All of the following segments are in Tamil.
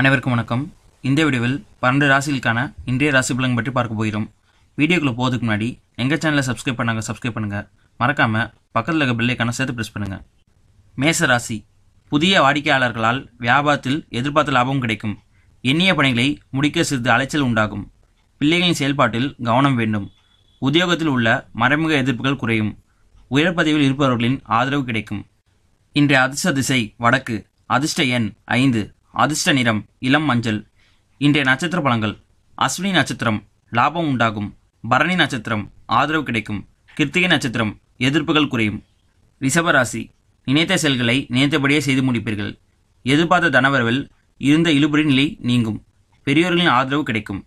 அனைவருக்கும் வணக்கம் இந்த வீடியோவில் பன்னெண்டு ராசிகளுக்கான இன்றைய ராசி பலன் பற்றி பார்க்க போகிறோம் வீடியோக்குள்ளே போகிறதுக்கு முன்னாடி எங்கள் சேனலை சப்ஸ்கிரைப் பண்ணாங்க சப்ஸ்கிரைப் பண்ணுங்கள் மறக்காமல் பக்கத்தில் இருக்க பில்லைக்கான சேர்த்து ப்ரெஸ் பண்ணுங்கள் மேச ராசி புதிய வாடிக்கையாளர்களால் வியாபாரத்தில் எதிர்பார்த்த லாபம் கிடைக்கும் எண்ணிய பணிகளை முடிக்க சிறிது அலைச்சல் உண்டாகும் பிள்ளைகளின் செயல்பாட்டில் கவனம் வேண்டும் உத்தியோகத்தில் உள்ள மறைமுக எதிர்ப்புகள் குறையும் உயர் பதவியில் இருப்பவர்களின் ஆதரவு கிடைக்கும் இன்றைய அதிர்ஷ்ட திசை வடக்கு அதிர்ஷ்ட எண் ஐந்து அதிர்ஷ்ட நிறம் இளம் மஞ்சள் இன்றைய நட்சத்திர பலங்கள் அஸ்வினி நட்சத்திரம் லாபம் உண்டாகும் பரணி நட்சத்திரம் ஆதரவு கிடைக்கும் கிருத்திகை நட்சத்திரம் எதிர்ப்புகள் குறையும் ரிஷபராசி நினைத்த செயல்களை நினைத்தபடியே செய்து முடிப்பீர்கள் எதிர்பார்த்த தனவரவில் இருந்த இழுபறி நிலை நீங்கும் பெரியோர்களின் ஆதரவு கிடைக்கும்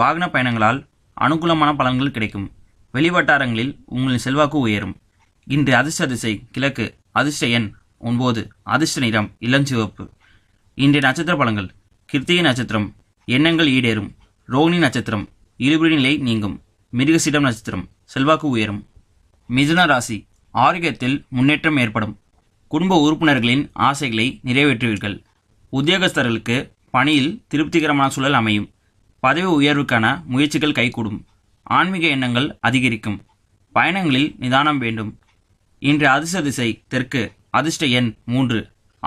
வாகன பயணங்களால் அனுகூலமான பலன்கள் கிடைக்கும் வெளிவட்டாரங்களில் உங்களின் செல்வாக்கு உயரும் இன்று அதிர்ஷ்ட திசை கிழக்கு அதிர்ஷ்ட எண் ஒன்பது அதிர்ஷ்ட நிறம் இளஞ்சிவப்பு இன்றைய நட்சத்திர பலங்கள் கிருத்திகை நட்சத்திரம் எண்ணங்கள் ஈடேறும் ரோகிணி நட்சத்திரம் இருபடி நிலை நீங்கும் மிருகசீடம் நட்சத்திரம் செல்வாக்கு உயரும் மிதுன ராசி ஆரோக்கியத்தில் முன்னேற்றம் ஏற்படும் குடும்ப உறுப்பினர்களின் ஆசைகளை நிறைவேற்றுவீர்கள் உத்தியோகஸ்தர்களுக்கு பணியில் திருப்திகரமான சூழல் அமையும் பதவி உயர்வுக்கான முயற்சிகள் கைகூடும் ஆன்மீக எண்ணங்கள் அதிகரிக்கும் பயணங்களில் நிதானம் வேண்டும் இன்று அதிர்ஷ்ட திசை தெற்கு அதிர்ஷ்ட எண் மூன்று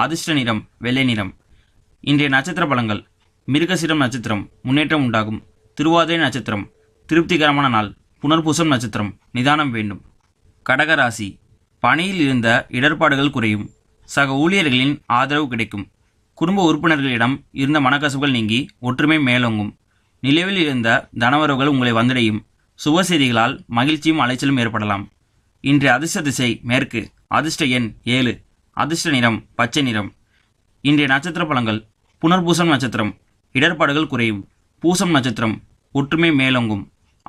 அதிர்ஷ்ட நிறம் வெள்ளை நிறம் இன்றைய நட்சத்திர பலங்கள் மிருகசிரம் நட்சத்திரம் முன்னேற்றம் உண்டாகும் திருவாதிரை நட்சத்திரம் திருப்திகரமான நாள் புனர்பூசம் நட்சத்திரம் நிதானம் வேண்டும் கடகராசி பணியில் இருந்த இடர்பாடுகள் குறையும் சக ஊழியர்களின் ஆதரவு கிடைக்கும் குடும்ப உறுப்பினர்களிடம் இருந்த மனக்கசுகள் நீங்கி ஒற்றுமை மேலோங்கும் நிலவில் இருந்த தனவரவுகள் உங்களை வந்தடையும் சுப செய்திகளால் மகிழ்ச்சியும் அலைச்சலும் ஏற்படலாம் இன்றைய அதிர்ஷ்ட திசை மேற்கு அதிர்ஷ்ட எண் ஏழு அதிர்ஷ்ட நிறம் பச்சை நிறம் இன்றைய நட்சத்திர பலங்கள் புனர்பூசம் நட்சத்திரம் இடர்பாடுகள் குறையும் பூசம் நட்சத்திரம் ஒற்றுமை மேலோங்கும்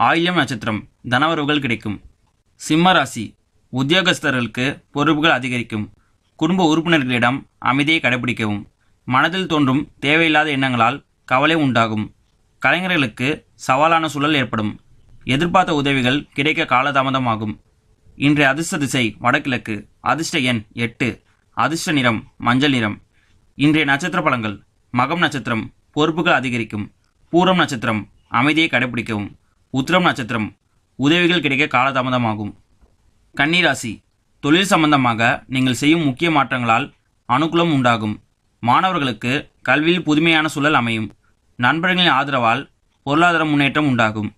ஆயிலம் நட்சத்திரம் தனவரவுகள் கிடைக்கும் சிம்ம ராசி உத்தியோகஸ்தர்களுக்கு பொறுப்புகள் அதிகரிக்கும் குடும்ப உறுப்பினர்களிடம் அமைதியை கடைபிடிக்கவும் மனதில் தோன்றும் தேவையில்லாத எண்ணங்களால் கவலை உண்டாகும் கலைஞர்களுக்கு சவாலான சூழல் ஏற்படும் எதிர்பார்த்த உதவிகள் கிடைக்க காலதாமதமாகும் இன்றைய அதிர்ஷ்ட திசை வடகிழக்கு அதிர்ஷ்ட எண் எட்டு அதிர்ஷ்ட நிறம் மஞ்சள் நிறம் இன்றைய நட்சத்திர பலங்கள் மகம் நட்சத்திரம் பொறுப்புகள் அதிகரிக்கும் பூரம் நட்சத்திரம் அமைதியை கடைபிடிக்கவும் உத்திரம் நட்சத்திரம் உதவிகள் கிடைக்க காலதாமதமாகும் கன்னிராசி தொழில் சம்பந்தமாக நீங்கள் செய்யும் முக்கிய மாற்றங்களால் அனுகூலம் உண்டாகும் மாணவர்களுக்கு கல்வியில் புதுமையான சூழல் அமையும் நண்பர்களின் ஆதரவால் பொருளாதார முன்னேற்றம் உண்டாகும்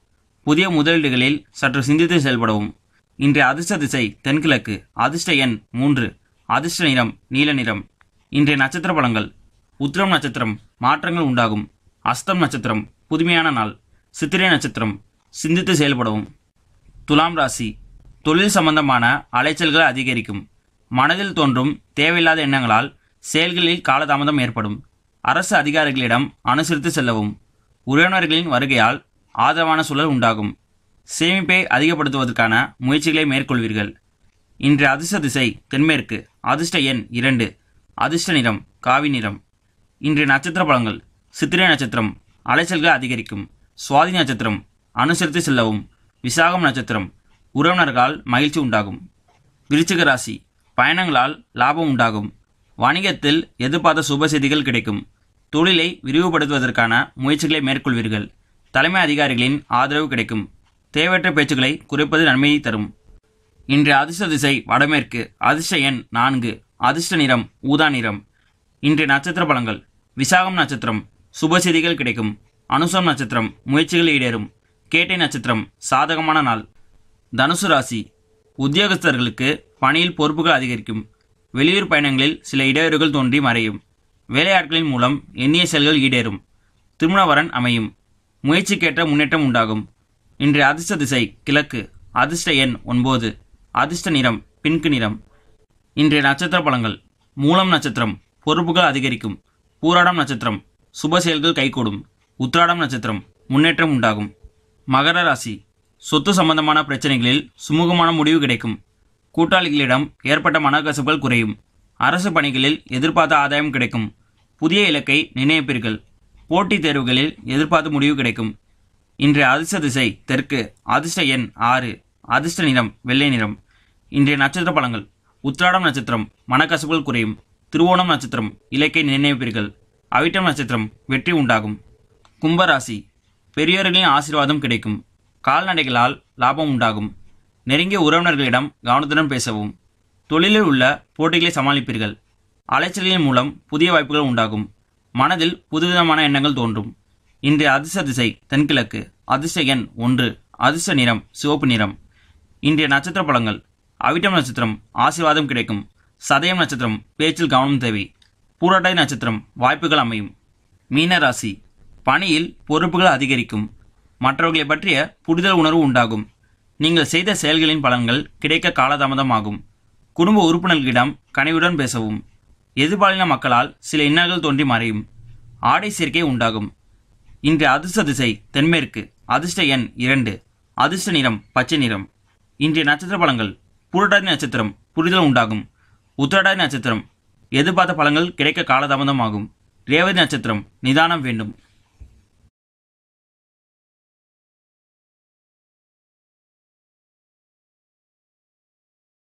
புதிய முதலீடுகளில் சற்று சிந்தித்து செயல்படவும் இன்றைய அதிர்ஷ்ட திசை தென்கிழக்கு அதிர்ஷ்ட எண் மூன்று அதிர்ஷ்ட நிறம் நீல நிறம் இன்றைய நட்சத்திர பலங்கள் உத்திரம் நட்சத்திரம் மாற்றங்கள் உண்டாகும் அஸ்தம் நட்சத்திரம் புதுமையான நாள் சித்திரை நட்சத்திரம் சிந்தித்து செயல்படவும் துலாம் ராசி தொழில் சம்பந்தமான அலைச்சல்கள் அதிகரிக்கும் மனதில் தோன்றும் தேவையில்லாத எண்ணங்களால் செயல்களில் காலதாமதம் ஏற்படும் அரசு அதிகாரிகளிடம் அனுசரித்து செல்லவும் உறவினர்களின் வருகையால் ஆதரவான சூழல் உண்டாகும் சேமிப்பை அதிகப்படுத்துவதற்கான முயற்சிகளை மேற்கொள்வீர்கள் இன்றைய அதிர்ஷ்ட திசை தென்மேற்கு அதிர்ஷ்ட எண் இரண்டு அதிர்ஷ்ட நிறம் காவி நிறம் இன்றைய நட்சத்திர பலங்கள் சித்திரை நட்சத்திரம் அலைச்சல்கள் அதிகரிக்கும் சுவாதி நட்சத்திரம் அனுசரித்து செல்லவும் விசாகம் நட்சத்திரம் உறவினர்களால் மகிழ்ச்சி உண்டாகும் விருச்சிக ராசி பயணங்களால் லாபம் உண்டாகும் வணிகத்தில் எதிர்பார்த்த சுப செய்திகள் கிடைக்கும் தொழிலை விரிவுபடுத்துவதற்கான முயற்சிகளை மேற்கொள்வீர்கள் தலைமை அதிகாரிகளின் ஆதரவு கிடைக்கும் தேவையற்ற பேச்சுக்களை குறைப்பது நன்மையை தரும் இன்றைய அதிர்ஷ்ட திசை வடமேற்கு அதிர்ஷ்ட எண் நான்கு அதிர்ஷ்ட நிறம் ஊதா நிறம் இன்றைய நட்சத்திர பலங்கள் விசாகம் நட்சத்திரம் சுபசிதிகள் கிடைக்கும் அனுசம் நட்சத்திரம் முயற்சிகள் ஈடேறும் கேட்டை நட்சத்திரம் சாதகமான நாள் தனுசு ராசி உத்தியோகஸ்தர்களுக்கு பணியில் பொறுப்புகள் அதிகரிக்கும் வெளியூர் பயணங்களில் சில இடையூறுகள் தோன்றி மறையும் வேலையாட்களின் மூலம் எண்ணிய செயல்கள் ஈடேறும் திருமணவரன் அமையும் முயற்சிக்கேற்ற முன்னேற்றம் உண்டாகும் இன்றைய அதிர்ஷ்ட திசை கிழக்கு அதிர்ஷ்ட எண் ஒன்பது அதிர்ஷ்ட நிறம் பின்கு நிறம் இன்றைய நட்சத்திர பலங்கள் மூலம் நட்சத்திரம் பொறுப்புகள் அதிகரிக்கும் பூராடம் நட்சத்திரம் சுப செயல்கள் கைகூடும் உத்ராடம் நட்சத்திரம் முன்னேற்றம் உண்டாகும் மகர ராசி சொத்து சம்பந்தமான பிரச்சனைகளில் சுமூகமான முடிவு கிடைக்கும் கூட்டாளிகளிடம் ஏற்பட்ட மனக்கசப்புகள் குறையும் அரசு பணிகளில் எதிர்பார்த்த ஆதாயம் கிடைக்கும் புதிய இலக்கை நிர்ணயிப்பீர்கள் போட்டித் தேர்வுகளில் எதிர்பார்த்த முடிவு கிடைக்கும் இன்றைய அதிர்ஷ்ட திசை தெற்கு அதிர்ஷ்ட எண் ஆறு அதிர்ஷ்ட நிறம் வெள்ளை நிறம் இன்றைய நட்சத்திர பலங்கள் உத்திராடம் நட்சத்திரம் மனக்கசுகள் குறையும் திருவோணம் நட்சத்திரம் இலக்கை நிர்ணயிப்பீர்கள் அவிட்டம் நட்சத்திரம் வெற்றி உண்டாகும் கும்பராசி பெரியோர்களின் ஆசீர்வாதம் கிடைக்கும் கால்நடைகளால் லாபம் உண்டாகும் நெருங்கிய உறவினர்களிடம் கவனத்துடன் பேசவும் தொழிலில் உள்ள போட்டிகளை சமாளிப்பீர்கள் அலைச்சலின் மூலம் புதிய வாய்ப்புகள் உண்டாகும் மனதில் புதுவிதமான எண்ணங்கள் தோன்றும் இன்றைய அதிர்ஷ்ட திசை தென்கிழக்கு அதிர்ஷ்ட எண் ஒன்று அதிர்ஷ நிறம் சிவப்பு நிறம் இன்றைய நட்சத்திர பழங்கள் அவிட்டம் நட்சத்திரம் ஆசீர்வாதம் கிடைக்கும் சதயம் நட்சத்திரம் பேச்சில் கவனம் தேவை பூரட்டாய் நட்சத்திரம் வாய்ப்புகள் அமையும் மீன ராசி பணியில் பொறுப்புகள் அதிகரிக்கும் மற்றவர்களை பற்றிய புரிதல் உணர்வு உண்டாகும் நீங்கள் செய்த செயல்களின் பலன்கள் கிடைக்க காலதாமதமாகும் குடும்ப உறுப்பினர்களிடம் கனிவுடன் பேசவும் எதிர்பாலின மக்களால் சில இன்னல்கள் தோன்றி மறையும் ஆடை சேர்க்கை உண்டாகும் இன்று அதிர்ஷ்ட திசை தென்மேற்கு அதிர்ஷ்ட எண் இரண்டு அதிர்ஷ்ட நிறம் பச்சை நிறம் இன்றைய நட்சத்திர பலங்கள் பூரட்டாதி நட்சத்திரம் புரிதல் உண்டாகும் உத்திரடாதி நட்சத்திரம் எதிர்பார்த்த பலங்கள் கிடைக்க காலதாமதம் ஆகும் ரேவதி நட்சத்திரம் நிதானம் வேண்டும்